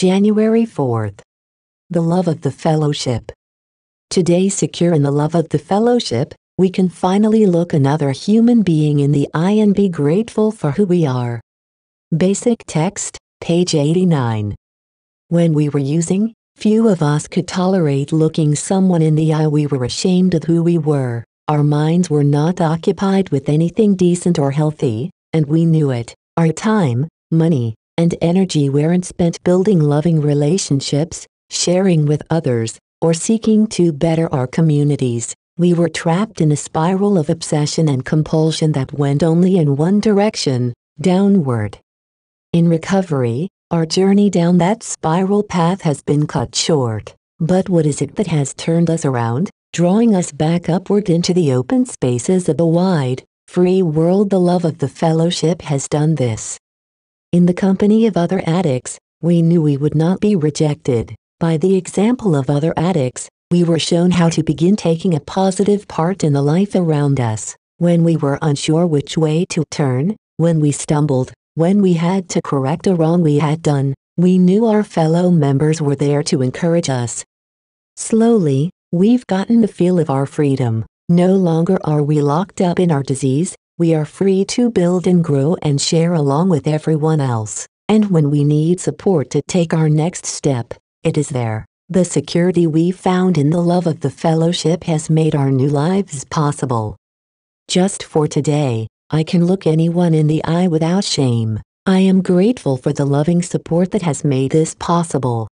January 4th. The love of the fellowship. Today, secure in the love of the fellowship, we can finally look another human being in the eye and be grateful for who we are. Basic text, page 89. When we were using, few of us could tolerate looking someone in the eye. We were ashamed of who we were, our minds were not occupied with anything decent or healthy, and we knew it. Our time, money, and energy weren't spent building loving relationships, sharing with others, or seeking to better our communities. We were trapped in a spiral of obsession and compulsion that went only in one direction, downward. In recovery, our journey down that spiral path has been cut short. But what is it that has turned us around, drawing us back upward into the open spaces of a wide, free world? The love of the fellowship has done this. In the company of other addicts, we knew we would not be rejected. By the example of other addicts, we were shown how to begin taking a positive part in the life around us. When we were unsure which way to turn, when we stumbled, when we had to correct a wrong we had done, we knew our fellow members were there to encourage us. Slowly, we've gotten the feel of our freedom. No longer are we locked up in our disease, we are free to build and grow and share along with everyone else, and when we need support to take our next step, it is there. The security we found in the love of the fellowship has made our new lives possible. Just for today, I can look anyone in the eye without shame. I am grateful for the loving support that has made this possible.